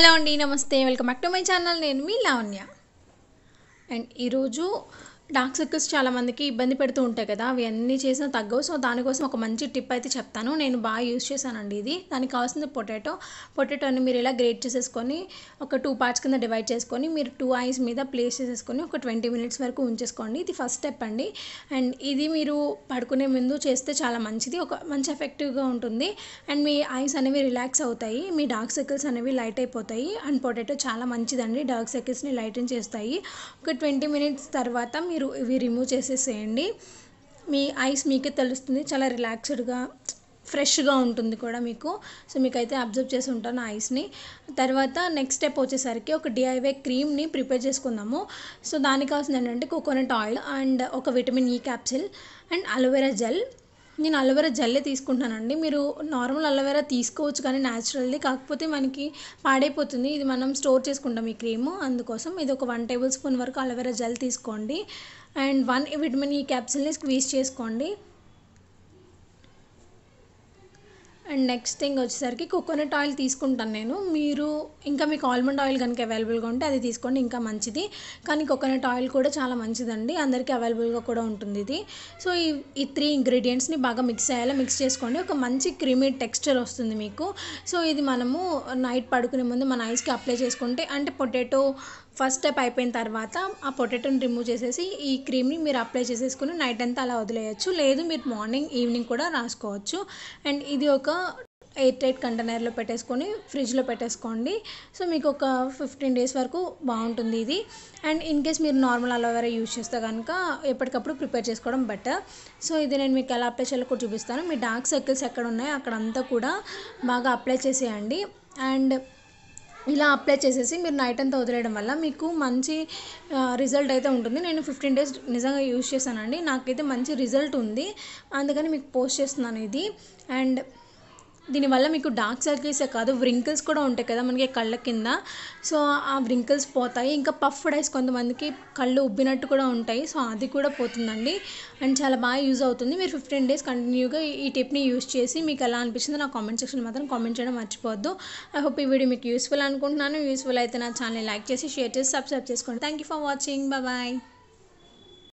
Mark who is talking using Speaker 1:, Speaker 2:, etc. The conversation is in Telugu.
Speaker 1: హలో అండి నమస్తే welcome back to my channel నేను మీ లావణ్య అండ్ ఈరోజు డార్క్ సర్కిల్స్ చాలామందికి ఇబ్బంది పెడుతూ ఉంటాయి కదా అవి అన్ని చేసినా తగ్గవు సో దానికోసం ఒక మంచి టిప్ అయితే చెప్తాను నేను బాగా యూస్ చేశానండి ఇది దానికి కావాల్సింది పొటాటో పొటాటోని మీరు ఇలా గ్రేట్ చేసేసుకొని ఒక టూ పార్ట్స్ కింద డివైడ్ చేసుకొని మీరు టూ ఐస్ మీద ప్లేస్ చేసేసుకొని ఒక ట్వంటీ మినిట్స్ వరకు ఉంచేసుకోండి ఇది ఫస్ట్ స్టెప్ అండి అండ్ ఇది మీరు పడుకునే ముందు చేస్తే చాలా మంచిది ఒక మంచి ఎఫెక్టివ్గా ఉంటుంది అండ్ మీ ఐస్ అనేవి రిలాక్స్ అవుతాయి మీ డార్క్ సర్కిల్స్ అనేవి లైట్ అయిపోతాయి అండ్ పొటాటో చాలా మంచిదండి డార్క్ సర్కిల్స్ని లైటన్ చేస్తాయి ఒక ట్వంటీ మినిట్స్ తర్వాత మీరు మీరు ఇవి రిమూవ్ చేసేసేయండి మీ ఐస్ మీకే తెలుస్తుంది చాలా రిలాక్స్డ్గా ఫ్రెష్గా ఉంటుంది కూడా మీకు సో మీకైతే అబ్జర్వ్ చేసి ఉంటాను ఐస్ని తర్వాత నెక్స్ట్ స్టెప్ వచ్చేసరికి ఒక డిఐవై క్రీమ్ని ప్రిపేర్ చేసుకుందాము సో దానికి కావాల్సింది ఏంటంటే కోకోనట్ ఆయిల్ అండ్ ఒక vitamin E capsule and aloe vera gel నేను అలోవెరా జెల్లే తీసుకుంటున్నానండి మీరు నార్మల్ అలోవెరా తీసుకోవచ్చు కానీ న్యాచురల్ది కాకపోతే మనకి పాడైపోతుంది ఇది మనం స్టోర్ చేసుకుంటాం ఈ క్రీమ్ అందుకోసం ఇది ఒక వన్ టేబుల్ స్పూన్ వరకు అలోవెరా జెల్ తీసుకోండి అండ్ వన్ విటమిన్ ఈ క్యాప్సిల్ని స్క్వీజ్ చేసుకోండి అండ్ నెక్స్ట్ థింగ్ వచ్చేసరికి కోకోనట్ ఆయిల్ తీసుకుంటాను నేను మీరు ఇంకా మీకు ఆల్మండ్ ఆయిల్ కనుక అవైలబుల్గా ఉంటే అది తీసుకోండి ఇంకా మంచిది కానీ కోకోనట్ ఆయిల్ కూడా చాలా మంచిదండి అందరికీ అవైలబుల్గా కూడా ఉంటుంది ఇది సో ఈ ఈ త్రీ ఇంగ్రీడియంట్స్ని బాగా మిక్స్ అయ్యేలా మిక్స్ చేసుకోండి ఒక మంచి క్రీమీ టెక్స్చర్ వస్తుంది మీకు సో ఇది మనము నైట్ పడుకునే ముందు మన ఐస్కి అప్లై చేసుకుంటే అంటే పొటాటో ఫస్ట్ స్టెప్ అయిపోయిన తర్వాత ఆ పొటాటోని రిమూవ్ చేసేసి ఈ క్రీమ్ని మీరు అప్లై చేసేసుకుని నైట్ అంతా అలా వదిలేయచ్చు లేదు మీరు మార్నింగ్ ఈవినింగ్ కూడా రాసుకోవచ్చు అండ్ ఇది ఒక ఎయిర్ టైట్ కంటైనర్లో పెట్టేసుకొని ఫ్రిడ్జ్లో పెట్టేసుకోండి సో మీకు ఒక ఫిఫ్టీన్ డేస్ వరకు బాగుంటుంది ఇది అండ్ ఇన్ కేస్ మీరు నార్మల్ అలోవెరా యూజ్ చేస్తే కనుక ఎప్పటికప్పుడు ప్రిపేర్ చేసుకోవడం బెటర్ సో ఇది నేను మీకు ఎలా అప్లై చేయాలో కూడా చూపిస్తాను మీ డార్క్ సర్కిల్స్ ఎక్కడ ఉన్నాయో అక్కడంతా కూడా బాగా అప్లై చేసేయండి అండ్ ఇలా అప్లై చేసేసి మీరు నైట్ అంతా వదిలేయడం వల్ల మీకు మంచి రిజల్ట్ అయితే ఉంటుంది నేను ఫిఫ్టీన్ డేస్ నిజంగా యూజ్ చేశానండి నాకైతే మంచి రిజల్ట్ ఉంది అందుకని మీకు పోస్ట్ చేస్తున్నాను ఇది అండ్ దీనివల్ల మీకు డార్క్ సర్కిల్సే కాదు వ్రింకిల్స్ కూడా ఉంటాయి కదా మనకి కళ్ళ కింద సో ఆ వ్రింకిల్స్ పోతాయి ఇంకా పఫ్డ్ ఐస్ కొంతమందికి కళ్ళు ఉబ్బినట్టు కూడా ఉంటాయి సో అది కూడా పోతుందండి అండ్ చాలా బాగా యూజ్ అవుతుంది మీరు ఫిఫ్టీన్ డేస్ కంటిన్యూగా ఈ టిప్ని యూజ్ చేసి మీకు ఎలా అనిపించిందో నా కామెంట్ సెక్షన్ మాత్రం కామెంట్ చేయడం మర్చిపోవద్దు ఐ హోప్ ఈ వీడియో మీకు యూస్ఫుల్ అనుకుంటున్నాను యూస్ఫుల్ అయితే నా ఛానల్ని లైక్ చేసి షేర్ చేసి సబ్స్క్రైబ్ చేసుకోండి thank you for watching bye